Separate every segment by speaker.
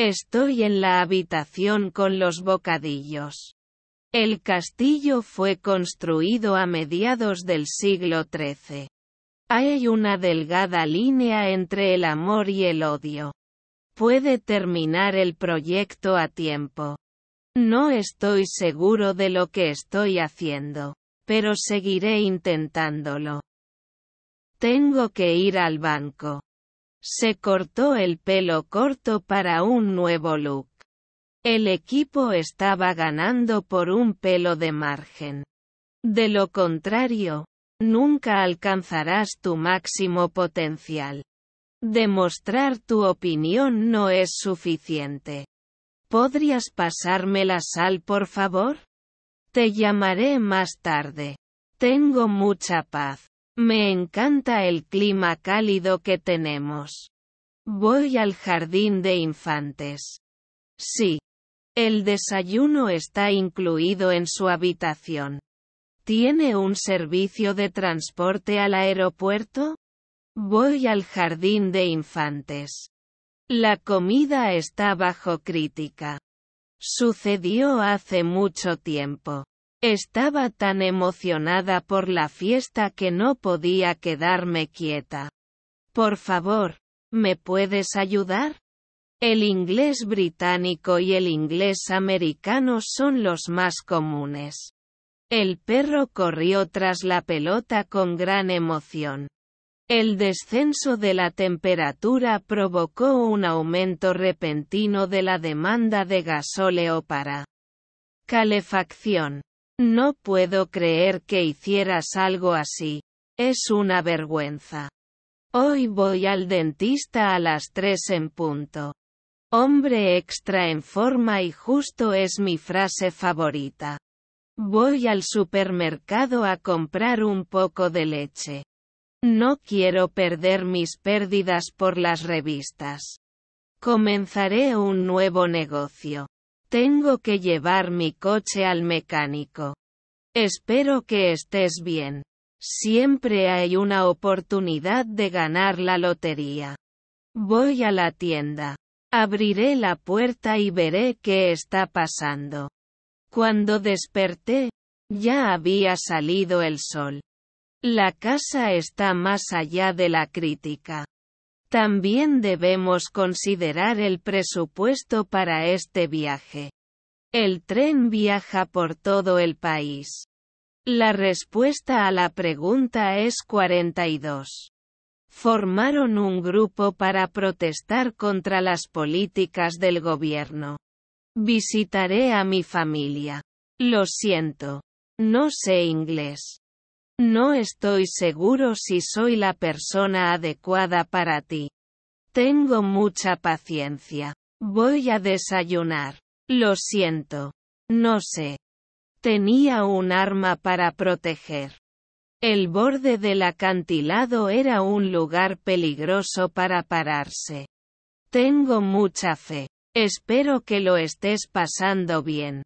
Speaker 1: Estoy en la habitación con los bocadillos. El castillo fue construido a mediados del siglo XIII. Hay una delgada línea entre el amor y el odio. Puede terminar el proyecto a tiempo. No estoy seguro de lo que estoy haciendo, pero seguiré intentándolo. Tengo que ir al banco. Se cortó el pelo corto para un nuevo look. El equipo estaba ganando por un pelo de margen. De lo contrario, nunca alcanzarás tu máximo potencial. Demostrar tu opinión no es suficiente. ¿Podrías pasarme la sal, por favor? Te llamaré más tarde. Tengo mucha paz. Me encanta el clima cálido que tenemos. Voy al jardín de infantes. Sí. El desayuno está incluido en su habitación. ¿Tiene un servicio de transporte al aeropuerto? Voy al jardín de infantes. La comida está bajo crítica. Sucedió hace mucho tiempo. Estaba tan emocionada por la fiesta que no podía quedarme quieta. Por favor, ¿me puedes ayudar? El inglés británico y el inglés americano son los más comunes. El perro corrió tras la pelota con gran emoción. El descenso de la temperatura provocó un aumento repentino de la demanda de gasóleo para calefacción. No puedo creer que hicieras algo así. Es una vergüenza. Hoy voy al dentista a las tres en punto. Hombre extra en forma y justo es mi frase favorita. Voy al supermercado a comprar un poco de leche. No quiero perder mis pérdidas por las revistas. Comenzaré un nuevo negocio. Tengo que llevar mi coche al mecánico. Espero que estés bien. Siempre hay una oportunidad de ganar la lotería. Voy a la tienda. Abriré la puerta y veré qué está pasando. Cuando desperté, ya había salido el sol. La casa está más allá de la crítica. También debemos considerar el presupuesto para este viaje. El tren viaja por todo el país. La respuesta a la pregunta es 42. Formaron un grupo para protestar contra las políticas del gobierno. Visitaré a mi familia. Lo siento. No sé inglés. No estoy seguro si soy la persona adecuada para ti. Tengo mucha paciencia. Voy a desayunar. Lo siento. No sé. Tenía un arma para proteger. El borde del acantilado era un lugar peligroso para pararse. Tengo mucha fe. Espero que lo estés pasando bien.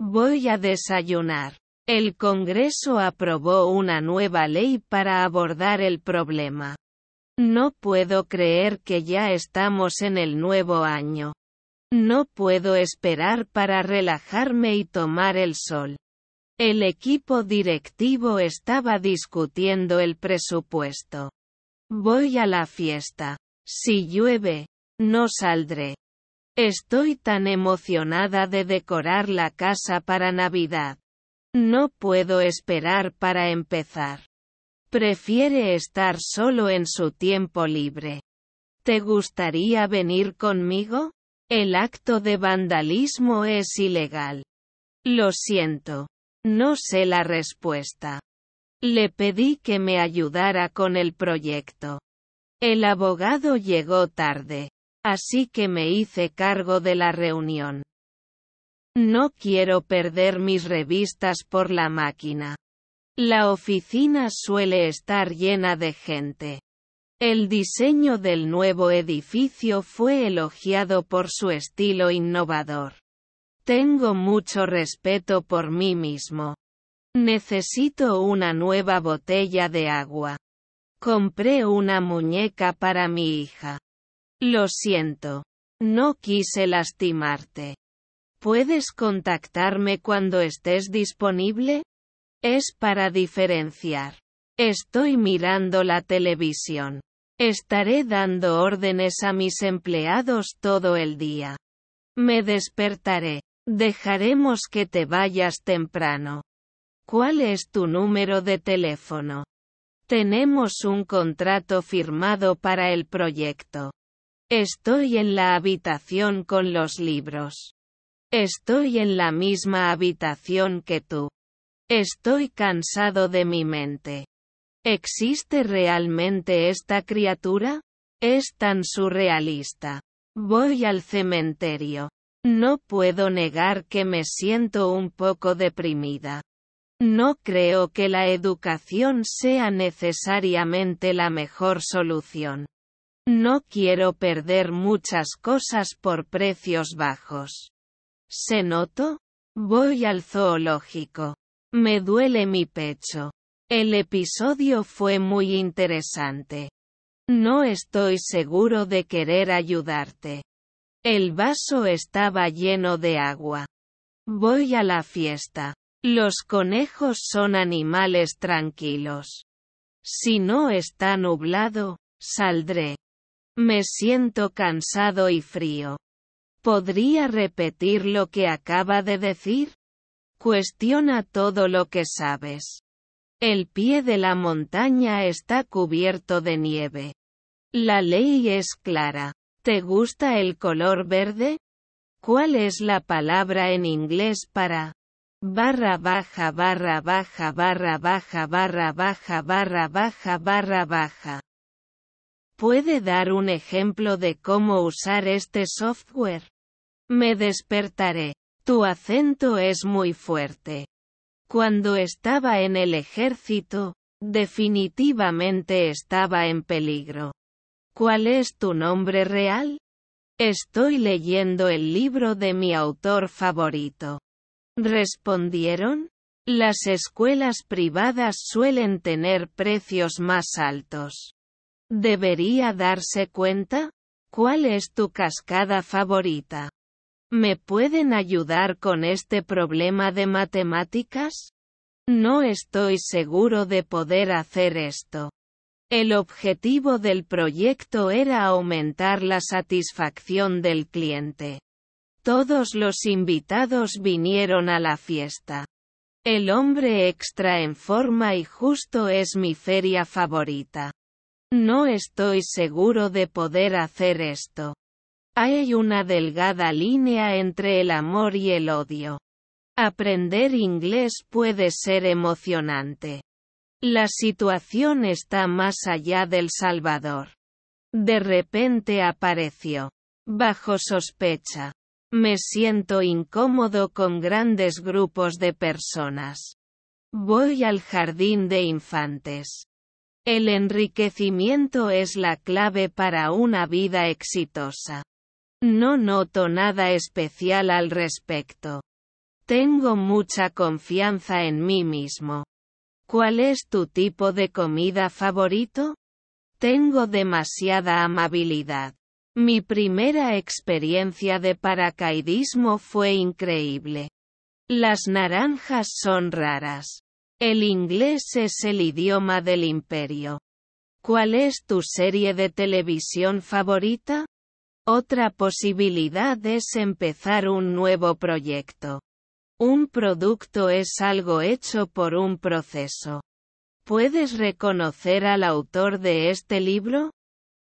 Speaker 1: Voy a desayunar. El Congreso aprobó una nueva ley para abordar el problema. No puedo creer que ya estamos en el nuevo año. No puedo esperar para relajarme y tomar el sol. El equipo directivo estaba discutiendo el presupuesto. Voy a la fiesta. Si llueve, no saldré. Estoy tan emocionada de decorar la casa para Navidad. No puedo esperar para empezar. Prefiere estar solo en su tiempo libre. ¿Te gustaría venir conmigo? El acto de vandalismo es ilegal. Lo siento. No sé la respuesta. Le pedí que me ayudara con el proyecto. El abogado llegó tarde. Así que me hice cargo de la reunión. No quiero perder mis revistas por la máquina. La oficina suele estar llena de gente. El diseño del nuevo edificio fue elogiado por su estilo innovador. Tengo mucho respeto por mí mismo. Necesito una nueva botella de agua. Compré una muñeca para mi hija. Lo siento. No quise lastimarte. ¿Puedes contactarme cuando estés disponible? Es para diferenciar. Estoy mirando la televisión. Estaré dando órdenes a mis empleados todo el día. Me despertaré. Dejaremos que te vayas temprano. ¿Cuál es tu número de teléfono? Tenemos un contrato firmado para el proyecto. Estoy en la habitación con los libros. Estoy en la misma habitación que tú. Estoy cansado de mi mente. ¿Existe realmente esta criatura? Es tan surrealista. Voy al cementerio. No puedo negar que me siento un poco deprimida. No creo que la educación sea necesariamente la mejor solución. No quiero perder muchas cosas por precios bajos. ¿Se noto? Voy al zoológico. Me duele mi pecho. El episodio fue muy interesante. No estoy seguro de querer ayudarte. El vaso estaba lleno de agua. Voy a la fiesta. Los conejos son animales tranquilos. Si no está nublado, saldré. Me siento cansado y frío. ¿Podría repetir lo que acaba de decir? Cuestiona todo lo que sabes. El pie de la montaña está cubierto de nieve. La ley es clara. ¿Te gusta el color verde? ¿Cuál es la palabra en inglés para barra baja barra baja barra baja barra baja barra baja barra baja? ¿Puede dar un ejemplo de cómo usar este software? Me despertaré. Tu acento es muy fuerte. Cuando estaba en el ejército, definitivamente estaba en peligro. ¿Cuál es tu nombre real? Estoy leyendo el libro de mi autor favorito. Respondieron, las escuelas privadas suelen tener precios más altos. ¿Debería darse cuenta? ¿Cuál es tu cascada favorita? ¿Me pueden ayudar con este problema de matemáticas? No estoy seguro de poder hacer esto. El objetivo del proyecto era aumentar la satisfacción del cliente. Todos los invitados vinieron a la fiesta. El hombre extra en forma y justo es mi feria favorita. No estoy seguro de poder hacer esto. Hay una delgada línea entre el amor y el odio. Aprender inglés puede ser emocionante. La situación está más allá del Salvador. De repente apareció. Bajo sospecha. Me siento incómodo con grandes grupos de personas. Voy al jardín de infantes. El enriquecimiento es la clave para una vida exitosa. No noto nada especial al respecto. Tengo mucha confianza en mí mismo. ¿Cuál es tu tipo de comida favorito? Tengo demasiada amabilidad. Mi primera experiencia de paracaidismo fue increíble. Las naranjas son raras. El inglés es el idioma del imperio. ¿Cuál es tu serie de televisión favorita? Otra posibilidad es empezar un nuevo proyecto. Un producto es algo hecho por un proceso. ¿Puedes reconocer al autor de este libro?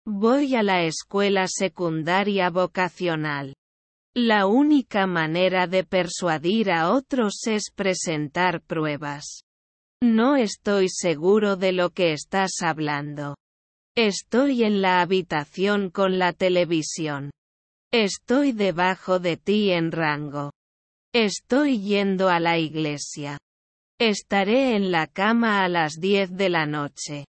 Speaker 1: Voy a la escuela secundaria vocacional. La única manera de persuadir a otros es presentar pruebas. No estoy seguro de lo que estás hablando. Estoy en la habitación con la televisión. Estoy debajo de ti en rango. Estoy yendo a la iglesia. Estaré en la cama a las 10 de la noche.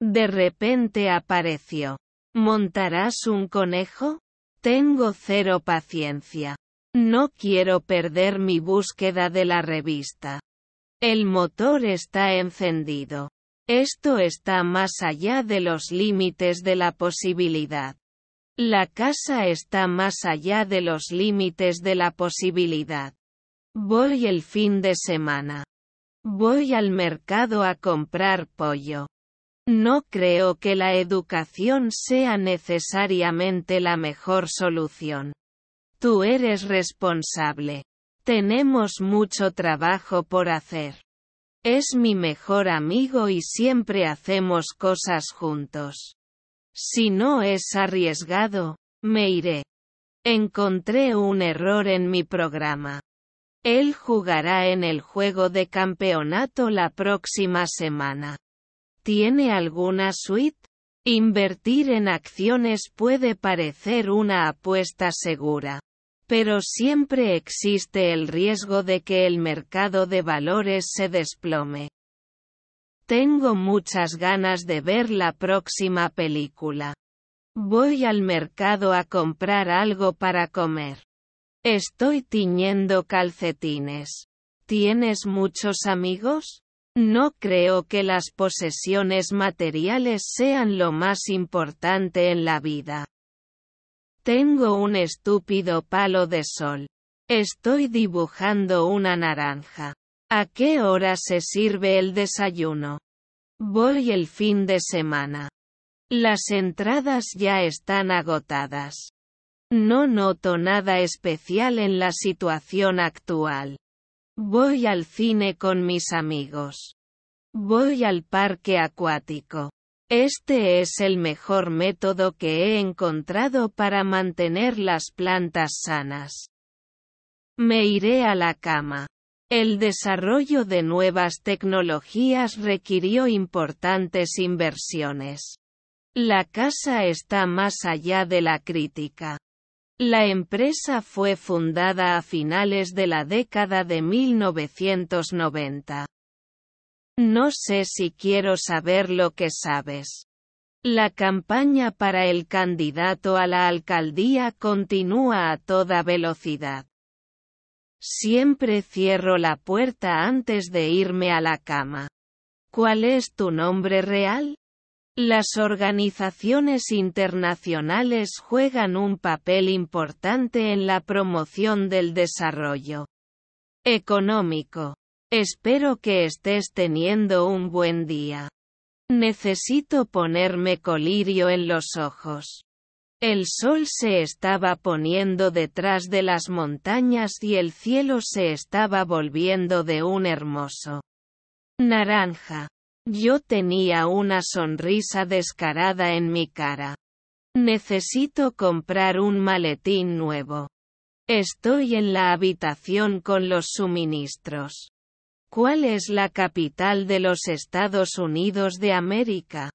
Speaker 1: De repente apareció. ¿Montarás un conejo? Tengo cero paciencia. No quiero perder mi búsqueda de la revista. El motor está encendido. Esto está más allá de los límites de la posibilidad. La casa está más allá de los límites de la posibilidad. Voy el fin de semana. Voy al mercado a comprar pollo. No creo que la educación sea necesariamente la mejor solución. Tú eres responsable. Tenemos mucho trabajo por hacer. Es mi mejor amigo y siempre hacemos cosas juntos. Si no es arriesgado, me iré. Encontré un error en mi programa. Él jugará en el juego de campeonato la próxima semana. ¿Tiene alguna suite? Invertir en acciones puede parecer una apuesta segura. Pero siempre existe el riesgo de que el mercado de valores se desplome. Tengo muchas ganas de ver la próxima película. Voy al mercado a comprar algo para comer. Estoy tiñendo calcetines. ¿Tienes muchos amigos? No creo que las posesiones materiales sean lo más importante en la vida. Tengo un estúpido palo de sol. Estoy dibujando una naranja. ¿A qué hora se sirve el desayuno? Voy el fin de semana. Las entradas ya están agotadas. No noto nada especial en la situación actual. Voy al cine con mis amigos. Voy al parque acuático. Este es el mejor método que he encontrado para mantener las plantas sanas. Me iré a la cama. El desarrollo de nuevas tecnologías requirió importantes inversiones. La casa está más allá de la crítica. La empresa fue fundada a finales de la década de 1990. No sé si quiero saber lo que sabes. La campaña para el candidato a la alcaldía continúa a toda velocidad. Siempre cierro la puerta antes de irme a la cama. ¿Cuál es tu nombre real? Las organizaciones internacionales juegan un papel importante en la promoción del desarrollo económico, Espero que estés teniendo un buen día. Necesito ponerme colirio en los ojos. El sol se estaba poniendo detrás de las montañas y el cielo se estaba volviendo de un hermoso naranja. Yo tenía una sonrisa descarada en mi cara. Necesito comprar un maletín nuevo. Estoy en la habitación con los suministros. ¿Cuál es la capital de los Estados Unidos de América?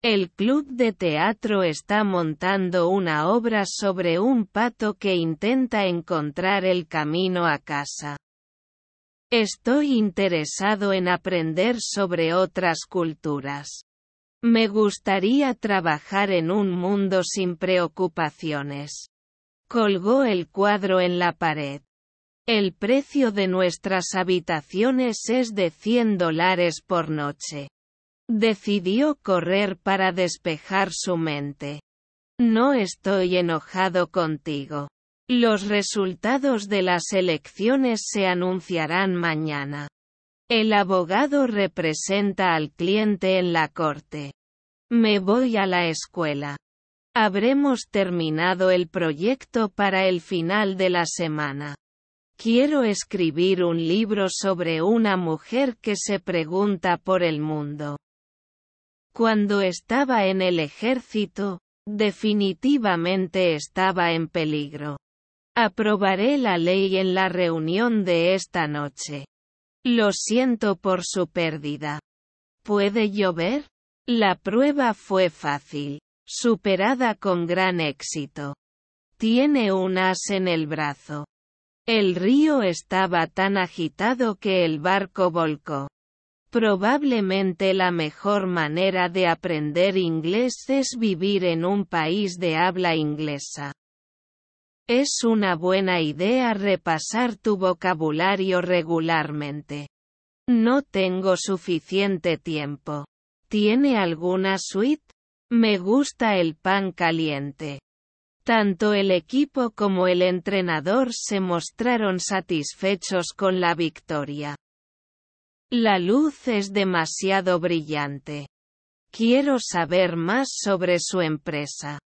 Speaker 1: El club de teatro está montando una obra sobre un pato que intenta encontrar el camino a casa. Estoy interesado en aprender sobre otras culturas. Me gustaría trabajar en un mundo sin preocupaciones. Colgó el cuadro en la pared. El precio de nuestras habitaciones es de 100 dólares por noche. Decidió correr para despejar su mente. No estoy enojado contigo. Los resultados de las elecciones se anunciarán mañana. El abogado representa al cliente en la corte. Me voy a la escuela. Habremos terminado el proyecto para el final de la semana. Quiero escribir un libro sobre una mujer que se pregunta por el mundo. Cuando estaba en el ejército, definitivamente estaba en peligro. Aprobaré la ley en la reunión de esta noche. Lo siento por su pérdida. ¿Puede llover? La prueba fue fácil, superada con gran éxito. Tiene un as en el brazo. El río estaba tan agitado que el barco volcó. Probablemente la mejor manera de aprender inglés es vivir en un país de habla inglesa. Es una buena idea repasar tu vocabulario regularmente. No tengo suficiente tiempo. ¿Tiene alguna suite? Me gusta el pan caliente. Tanto el equipo como el entrenador se mostraron satisfechos con la victoria. La luz es demasiado brillante. Quiero saber más sobre su empresa.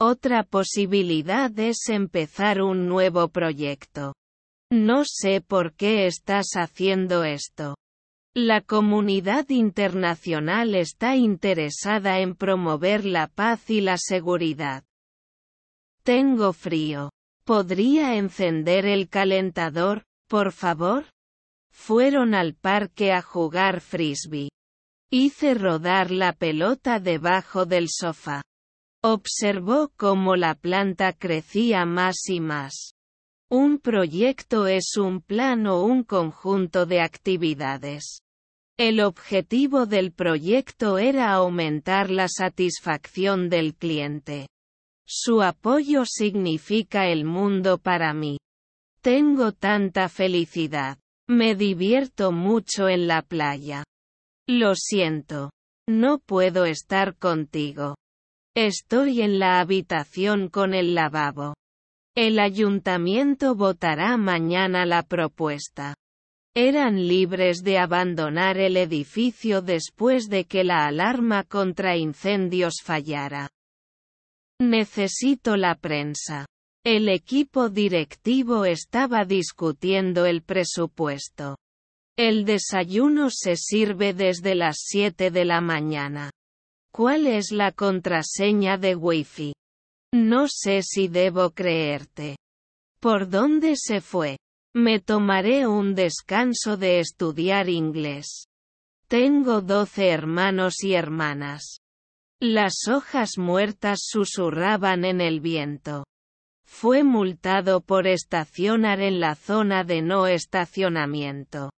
Speaker 1: Otra posibilidad es empezar un nuevo proyecto. No sé por qué estás haciendo esto. La comunidad internacional está interesada en promover la paz y la seguridad. Tengo frío. ¿Podría encender el calentador, por favor? Fueron al parque a jugar frisbee. Hice rodar la pelota debajo del sofá. Observó cómo la planta crecía más y más. Un proyecto es un plan o un conjunto de actividades. El objetivo del proyecto era aumentar la satisfacción del cliente. Su apoyo significa el mundo para mí. Tengo tanta felicidad. Me divierto mucho en la playa. Lo siento. No puedo estar contigo. Estoy en la habitación con el lavabo. El ayuntamiento votará mañana la propuesta. Eran libres de abandonar el edificio después de que la alarma contra incendios fallara. Necesito la prensa. El equipo directivo estaba discutiendo el presupuesto. El desayuno se sirve desde las 7 de la mañana. ¿Cuál es la contraseña de Wi-Fi? No sé si debo creerte. ¿Por dónde se fue? Me tomaré un descanso de estudiar inglés. Tengo 12 hermanos y hermanas. Las hojas muertas susurraban en el viento. Fue multado por estacionar en la zona de no estacionamiento.